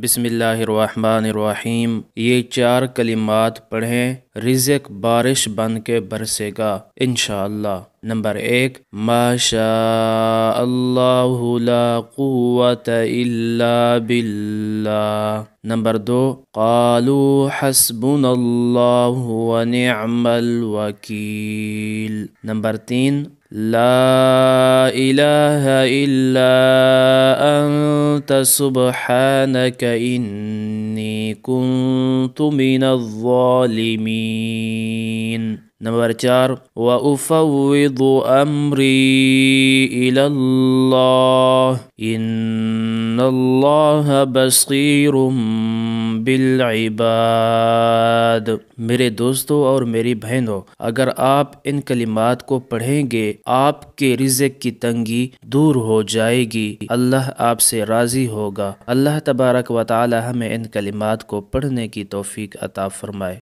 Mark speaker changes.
Speaker 1: بسم اللہ الرحمن الرحیم یہ چار کلمات پڑھیں رزق بارش بن کے برسے گا انشاءاللہ نمبر ایک ما شاء اللہ لا قوت الا باللہ نمبر دو قالو حسبنا اللہ الوکیل نمبر تین لا اله الا انت سبحانك اني كنت من الظالمين نمبر چار وأفوض أمري إلى الله إن الله بصير بالعباد बाद मेरे दोस्तों और मेरी बहनों अगर आप इन कलिमात को पढ़ेंगे आपके रिजक की तंगी दूर हो जाएगी अल्लाह आपसे राज़ी होगा अल्लाह तबारक वाली हमें इन कलिमात को पढ़ने की तोफ़ी अता फ़रमाए